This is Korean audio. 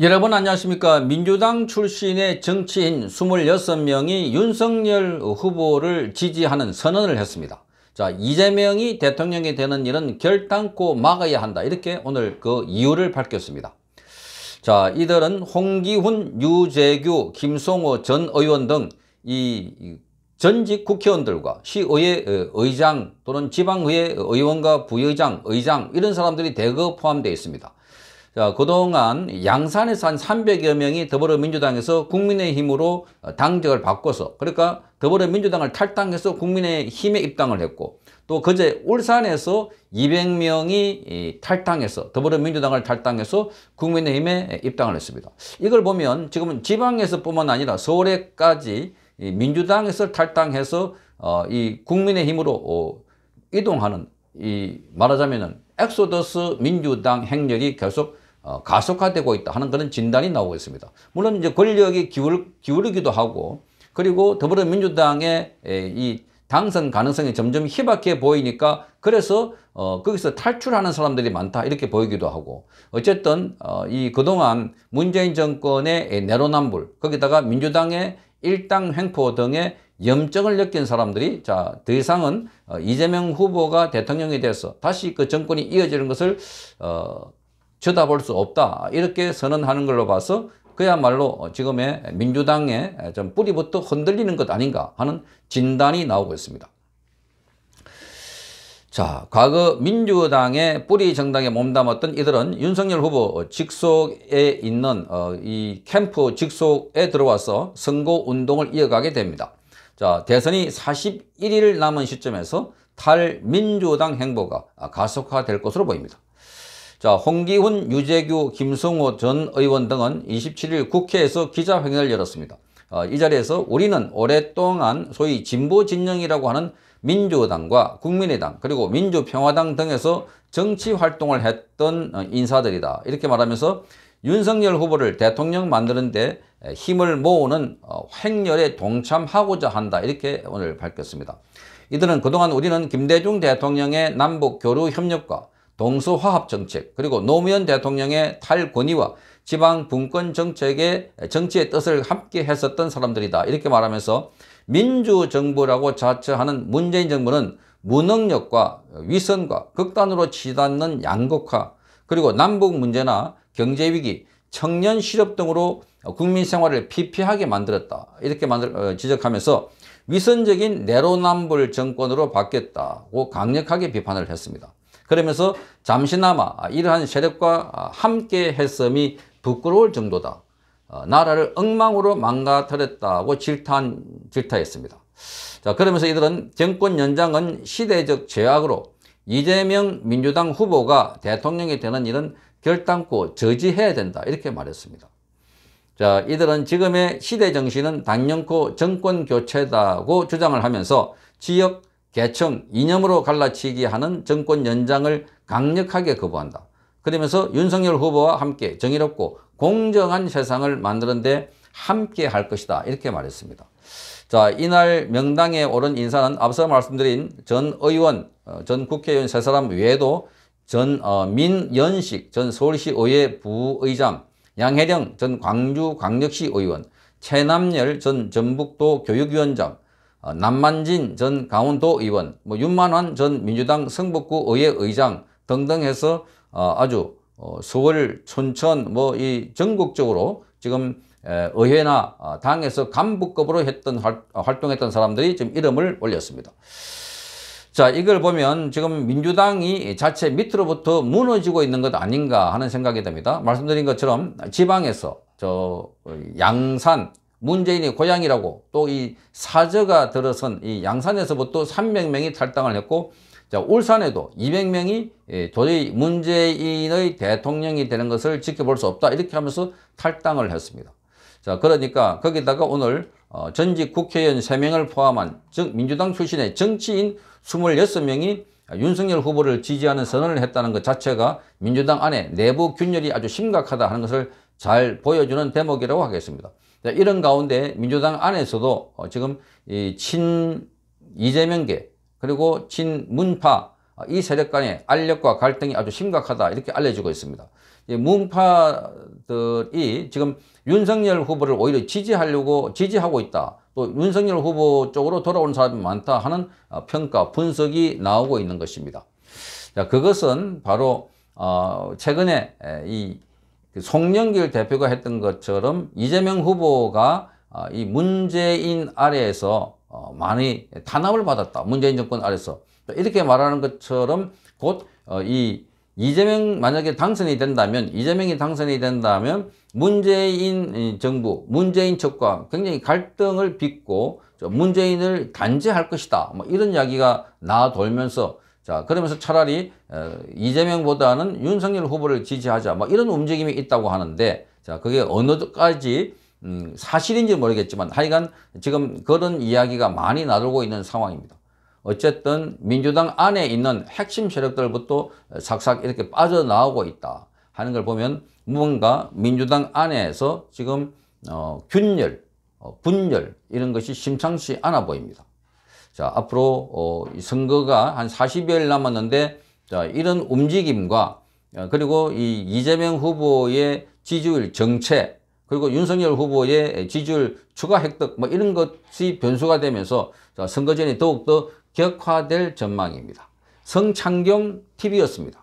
여러분 안녕하십니까 민주당 출신의 정치인 26명이 윤석열 후보를 지지하는 선언을 했습니다 자 이재명이 대통령이 되는 일은 결단코 막아야 한다 이렇게 오늘 그 이유를 밝혔습니다 자 이들은 홍기훈, 유재규, 김성호 전 의원 등 이 전직 국회의원들과 시의회 어, 의장 또는 지방의회 의원과 부의장, 의장 이런 사람들이 대거 포함되어 있습니다 자, 그동안 양산에서 한 300여 명이 더불어민주당에서 국민의힘으로 어, 당적을 바꿔서 그러니까 더불어민주당을 탈당해서 국민의힘에 입당을 했고 또 그제 울산에서 200명이 탈당해서 더불어민주당을 탈당해서 국민의힘에 입당을 했습니다. 이걸 보면 지금은 지방에서 뿐만 아니라 서울에까지 민주당에서 탈당해서 어, 이 국민의힘으로 어, 이동하는 이 말하자면은 엑소더스 민주당 행렬이 계속 어, 가속화되고 있다 하는 그런 진단이 나오고 있습니다. 물론 이제 권력이 기울, 기울기도 하고 그리고 더불어민주당의 이 당선 가능성이 점점 희박해 보이니까 그래서 어, 거기서 탈출하는 사람들이 많다 이렇게 보이기도 하고 어쨌든 어, 이 그동안 문재인 정권의 내로남불 거기다가 민주당의 일당 횡포 등의 염증을 느낀 사람들이 자더 이상은 어, 이재명 후보가 대통령이 돼서 다시 그 정권이 이어지는 것을 어, 쳐다볼 수 없다 이렇게 선언하는 걸로 봐서 그야말로 지금의 민주당의 좀 뿌리부터 흔들리는 것 아닌가 하는 진단이 나오고 있습니다. 자, 과거 민주당의 뿌리 정당에 몸담았던 이들은 윤석열 후보 직속에 있는 어, 이 캠프 직속에 들어와서 선거 운동을 이어가게 됩니다. 자, 대선이 41일 남은 시점에서 탈민주당 행보가 가속화될 것으로 보입니다. 자, 홍기훈, 유재규, 김성호 전 의원 등은 27일 국회에서 기자회견을 열었습니다. 어, 이 자리에서 우리는 오랫동안 소위 진보 진영이라고 하는 민주당과 국민의당 그리고 민주평화당 등에서 정치 활동을 했던 어, 인사들이다. 이렇게 말하면서 윤석열 후보를 대통령 만드는데 힘을 모으는 어, 횡렬에 동참하고자 한다. 이렇게 오늘 밝혔습니다. 이들은 그동안 우리는 김대중 대통령의 남북 교류 협력과 동서화합 정책 그리고 노무현 대통령의 탈권위와 지방 분권 정책의 정치의 뜻을 함께 했었던 사람들이다 이렇게 말하면서 민주정부라고 자처하는 문재인 정부는 무능력과 위선과 극단으로 치닫는 양극화 그리고 남북 문제나 경제위기 청년 실업 등으로 국민 생활을 피폐하게 만들었다 이렇게 만들, 어, 지적하면서 위선적인 내로남불 정권으로 바뀌었다고 강력하게 비판을 했습니다. 그러면서 잠시나마 아, 이러한 세력과 아, 함께 했음이 부끄러울 정도다. 어, 나라를 엉망으로 망가뜨렸다고 질타한, 질타했습니다. 자, 그러면서 이들은 정권 연장은 시대적 죄악으로 이재명 민주당 후보가 대통령이 되는 일은 결단코 저지해야 된다. 이렇게 말했습니다. 자, 이들은 지금의 시대 정신은 당연코 정권 교체다고 주장을 하면서 지역 계층, 이념으로 갈라치기 하는 정권 연장을 강력하게 거부한다. 그러면서 윤석열 후보와 함께 정의롭고 공정한 세상을 만드는데 함께 할 것이다. 이렇게 말했습니다. 자, 이날 명당에 오른 인사는 앞서 말씀드린 전 의원, 어, 전 국회의원 세 사람 외에도 전 어, 민연식 전 서울시 의회 부의장, 양혜령 전 광주 광역시 의원, 최남열 전 전북도 교육위원장, 어, 남만진 전 강원도 의원, 뭐 윤만환 전 민주당 성북구 의회 의장 등등 해서 어, 아주 서울, 어, 촌천뭐 이 전국적으로 지금 의회나 당에서 간부급으로 했던 활동했던 사람들이 지금 이름을 올렸습니다. 자 이걸 보면 지금 민주당이 자체 밑으로부터 무너지고 있는 것 아닌가 하는 생각이 듭니다. 말씀드린 것처럼 지방에서 저 양산 문재인이 고향이라고 또 이 사저가 들어선 이 양산에서부터 300명이 탈당을 했고 자, 울산에도 200명이 예, 도저히 문재인의 대통령이 되는 것을 지켜볼 수 없다 이렇게 하면서 탈당을 했습니다. 자, 그러니까 거기다가 오늘 어, 전직 국회의원 3명을 포함한 즉 민주당 출신의 정치인 26명이 윤석열 후보를 지지하는 선언을 했다는 것 자체가 민주당 안에 내부 균열이 아주 심각하다 하는 것을 잘 보여주는 대목이라고 하겠습니다. 이런 가운데 민주당 안에서도 어, 지금 이 친 이재명계 그리고 친 문파 아, 이 세력 간의 알력과 갈등이 아주 심각하다 이렇게 알려지고 있습니다. 문파들이 지금 윤석열 후보를 오히려 지지하려고 지지하고 있다. 또 윤석열 후보 쪽으로 돌아온 사람이 많다 하는 어, 평가, 분석이 나오고 있는 것입니다. 자, 그것은 바로 어, 최근에 이 송영길 대표가 했던 것처럼 이재명 후보가 아, 이 문재인 아래에서 어, 많이 탄압을 받았다. 문재인 정권 아래서 이렇게 말하는 것처럼 곧이 어, 이재명 만약에 당선이 된다면 이재명이 당선이 된다면 문재인 정부, 문재인 측과 굉장히 갈등을 빚고 문재인을 단죄할 것이다. 뭐 이런 이야기가 나돌면서 자 그러면서 차라리 어, 이재명보다는 윤석열 후보를 지지하자 뭐 이런 움직임이 있다고 하는데 자 그게 어느까지 음, 사실인지 모르겠지만 하여간 지금 그런 이야기가 많이 나돌고 있는 상황입니다. 어쨌든 민주당 안에 있는 핵심 세력들부터 삭삭 이렇게 빠져나오고 있다 하는 걸 보면 무언가 민주당 안에서 지금 어, 균열, 어, 분열 이런 것이 심상치 않아 보입니다. 자, 앞으로 어, 선거가 한 40여일 남았는데 자, 이런 움직임과 어, 그리고 이 이재명 후보의 지지율 정체 그리고 윤석열 후보의 지지율 추가 획득 뭐 이런 것이 변수가 되면서 자, 선거전이 더욱더 격화될 전망입니다. 성창경 TV였습니다.